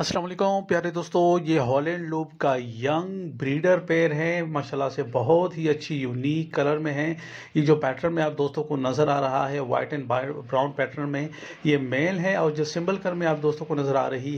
अस्सलाम वालेकुम प्यारे दोस्तों ये हॉलैंड लूप का यंग ब्रीडर पेयर है माशाल्लाह से बहुत ही अच्छी यूनिक कलर में है ये जो पैटर्न में आप दोस्तों को नज़र आ रहा है वाइट एंड ब्राउन पैटर्न में ये मेल है और जो सिंबल कलर में आप दोस्तों को नज़र आ रही है